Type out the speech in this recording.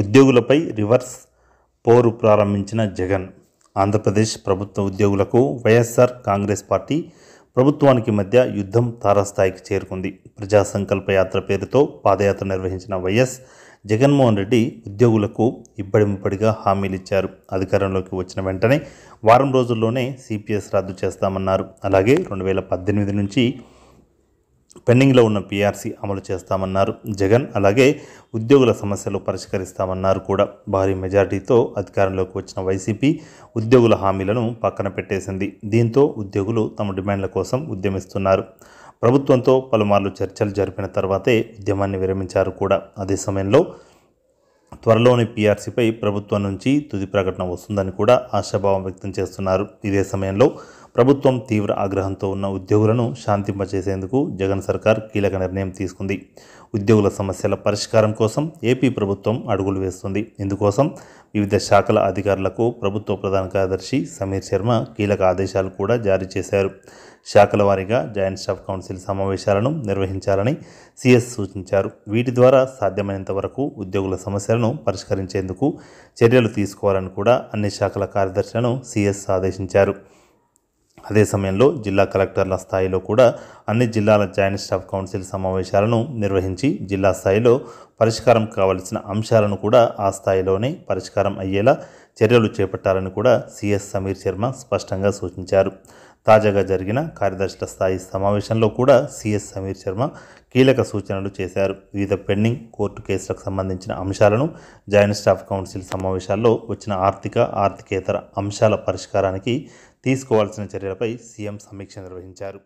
ఉద్యోగులపై reverse పోరు ప్రారంభించిన జగన్ ఆంధ్రప్రదేశ్ ప్రభుత్వ ఉద్యోగులకు వైఎస్ఆర్ కాంగ్రెస్ పార్టీ ప్రభుత్వానికి మధ్య యుద్ధం తారాస్థాయికి చేరుకుంది ప్రజా సంకల్ప యాత్ర పేరుతో పాదయాత్ర నిర్వహించిన వైఎస్ జగన్మోహన్ రెడ్డి ఉద్యోగులకు హామీలు ఇచ్చారు అధికారంలోకి వచ్చిన వెంటనే వారం రోజుల్లోనే సిపిఎస్ రద్దు చేస్తామన్నారు అలాగే రెండు వేల పద్దెనిమిది నుంచి పెండింగ్లో ఉన్న పీఆర్సీ అమలు చేస్తామన్నారు జగన్ అలాగే ఉద్యోగుల సమస్యలు పరిష్కరిస్తామన్నారు కూడా భారీ మెజార్టీతో అధికారంలోకి వచ్చిన వైసీపీ ఉద్యోగుల హామీలను పక్కన పెట్టేసింది దీంతో ఉద్యోగులు తమ డిమాండ్ల కోసం ఉద్యమిస్తున్నారు ప్రభుత్వంతో పలుమార్లు చర్చలు జరిపిన తర్వాతే ఉద్యమాన్ని విరమించారు కూడా అదే సమయంలో త్వరలోని పీఆర్సీపై ప్రభుత్వం నుంచి తుది ప్రకటన వస్తుందని కూడా ఆశాభావం వ్యక్తం చేస్తున్నారు ఇదే సమయంలో ప్రభుత్వం తీవ్ర ఆగ్రహంతో ఉన్న ఉద్యోగులను శాంతింపచేసేందుకు జగన్ సర్కార్ కీలక నిర్ణయం తీసుకుంది ఉద్యోగుల సమస్యల పరిష్కారం కోసం ఏపీ ప్రభుత్వం అడుగులు వేస్తుంది ఇందుకోసం వివిధ శాఖల అధికారులకు ప్రభుత్వ ప్రధాన కార్యదర్శి సమీర్ శర్మ కీలక ఆదేశాలు కూడా జారీ చేశారు శాఖల వారీగా జాయింట్ స్టాఫ్ కౌన్సిల్ సమావేశాలను నిర్వహించాలని సిఎస్ సూచించారు వీటి ద్వారా సాధ్యమైనంత వరకు ఉద్యోగుల సమస్యలను పరిష్కరించేందుకు చర్యలు తీసుకోవాలని కూడా అన్ని శాఖల కార్యదర్శులను సిఎస్ ఆదేశించారు అదే సమయంలో జిల్లా కలెక్టర్ల స్థాయిలో కూడా అన్ని జిల్లాల జాయింట్ స్టాఫ్ కౌన్సిల్ సమావేశాలను నిర్వహించి జిల్లా స్థాయిలో పరిష్కారం కావలసిన అంశాలను కూడా ఆ స్థాయిలోనే పరిష్కారం అయ్యేలా చర్యలు చేపట్టాలని కూడా సిఎస్ సమీర్ శర్మ స్పష్టంగా సూచించారు తాజాగా జరిగిన కార్యదర్శుల స్థాయి సమావేశంలో కూడా సిఎస్ సమీర్ శర్మ కీలక సూచనలు చేశారు వివిధ పెండింగ్ కోర్టు కేసులకు సంబంధించిన అంశాలను జాయింట్ స్టాఫ్ కౌన్సిల్ సమావేశాల్లో వచ్చిన ఆర్థిక ఆర్థికేతర అంశాల పరిష్కారానికి తీసుకోవాల్సిన చర్యలపై సీఎం సమీక్ష నిర్వహించారు